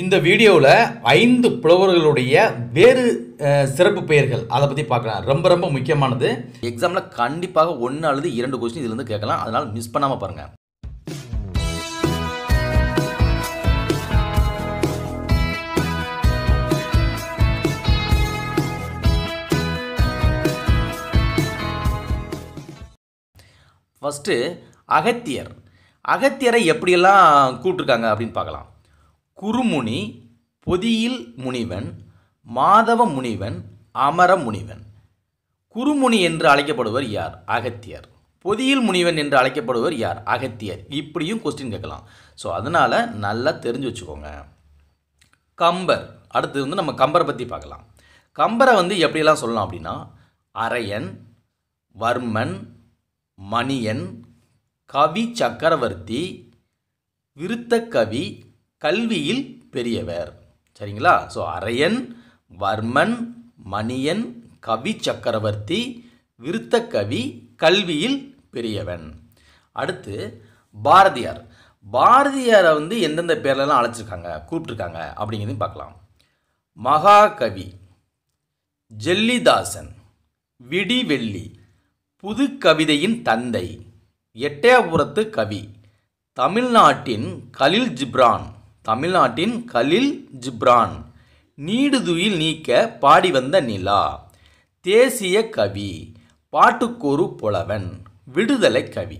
இந்த வீடியோவில் ஐந்து புலவர்களுடைய வேறு சிறப்பு பெயர்கள் அதை பற்றி பார்க்கலாம் ரொம்ப ரொம்ப முக்கியமானது எக்ஸாமில் கண்டிப்பாக ஒன்று அல்லது இரண்டு கொஸ்டின் இதுலேருந்து கேட்கலாம் அதனால் மிஸ் பண்ணாமல் பாருங்கள் ஃபஸ்ட்டு அகத்தியர் அகத்தியரை எப்படியெல்லாம் கூட்டிருக்காங்க அப்படின்னு பார்க்கலாம் குறுமுனி பொதியில் முனிவன் மாதவ முனிவன் அமர முனிவன் குறுமுனி என்று அழைக்கப்படுவர் யார் அகத்தியர் பொதியில் முனிவன் என்று அழைக்கப்படுவர் யார் அகத்தியர் இப்படியும் கொஸ்டின் கேட்கலாம் ஸோ அதனால் நல்லா தெரிஞ்சு வச்சுக்கோங்க கம்பர் அடுத்து வந்து நம்ம கம்பரை பற்றி பார்க்கலாம் கம்பரை வந்து எப்படியெல்லாம் சொல்லலாம் அப்படின்னா அரையன் வர்மன் மணியன் கவி சக்கரவர்த்தி விருத்தக்கவி கல்வியில் பெரியவர் சரிங்களா ஸோ அரையன் வர்மன் மணியன் கவி சக்கரவர்த்தி விருத்தக்கவி கல்வியில் பெரியவன் அடுத்து பாரதியார் பாரதியாரை வந்து எந்தெந்த பேர்லலாம் அழைச்சிருக்காங்க கூப்பிட்டுருக்காங்க அப்படிங்கிறதையும் பார்க்கலாம் மகாகவி ஜெல்லிதாசன் விடிவெள்ளி புது கவிதையின் தந்தை எட்டயபுரத்து கவி தமிழ்நாட்டின் கலில் ஜிப்ரான் தமிழ்நாட்டின் கலில் ஜிப்ரான் நீடுதுயில் நீக்க பாடி வந்த நிலா தேசிய கவி பாட்டுக்கோரு புலவன் விடுதலை கவி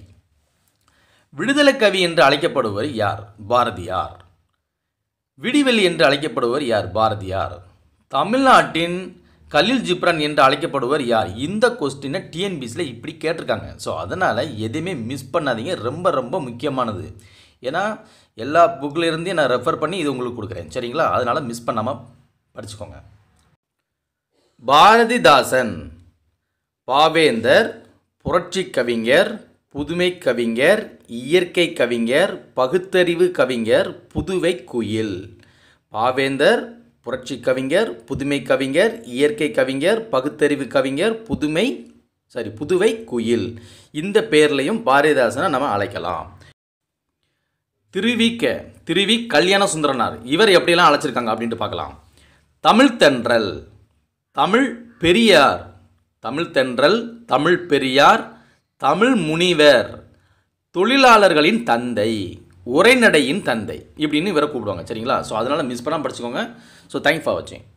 விடுதலை கவி என்று அழைக்கப்படுவர் யார் பாரதியார் விடிவெளி என்று அழைக்கப்படுவர் யார் பாரதியார் தமிழ்நாட்டின் கலில் ஜிப்ரான் என்று அழைக்கப்படுவர் யார் இந்த கொஸ்டினை டிஎன்பிசியில் இப்படி கேட்டிருக்காங்க ஸோ அதனால் எதுவுமே மிஸ் பண்ணாதீங்க ரொம்ப ரொம்ப முக்கியமானது ஏன்னா எல்லா புக்கிலேருந்தையும் நான் ரெஃபர் பண்ணி இது உங்களுக்கு கொடுக்குறேன் சரிங்களா அதனால் மிஸ் பண்ணாமல் படிச்சுக்கோங்க பாரதிதாசன் பாவேந்தர் புரட்சி கவிஞர் புதுமை கவிஞர் இயற்கை கவிஞர் பகுத்தறிவு கவிஞர் புதுவை குயில் பாவேந்தர் புரட்சி கவிஞர் புதுமை கவிஞர் இயற்கை கவிஞர் பகுத்தறிவு கவிஞர் புதுமை சாரி புதுவை குயில் இந்த பேர்லையும் பாரதிதாசனை நம்ம அழைக்கலாம் திருவிக்க திருவி கல்யாண சுந்தரனார் இவர் எப்படியெல்லாம் அழைச்சிருக்காங்க அப்படின்ட்டு பார்க்கலாம் தமிழ் தென்றல் தமிழ் பெரியார் தமிழ் தென்றல் தமிழ் பெரியார் தமிழ் முனிவர் தொழிலாளர்களின் தந்தை உரைநடையின் தந்தை இப்படின்னு இவரை கூப்பிடுவாங்க சரிங்களா ஸோ அதனால் மிஸ் பண்ணால் படிச்சுக்கோங்க ஸோ தேங்க்ஸ் ஃபார் வாட்சிங்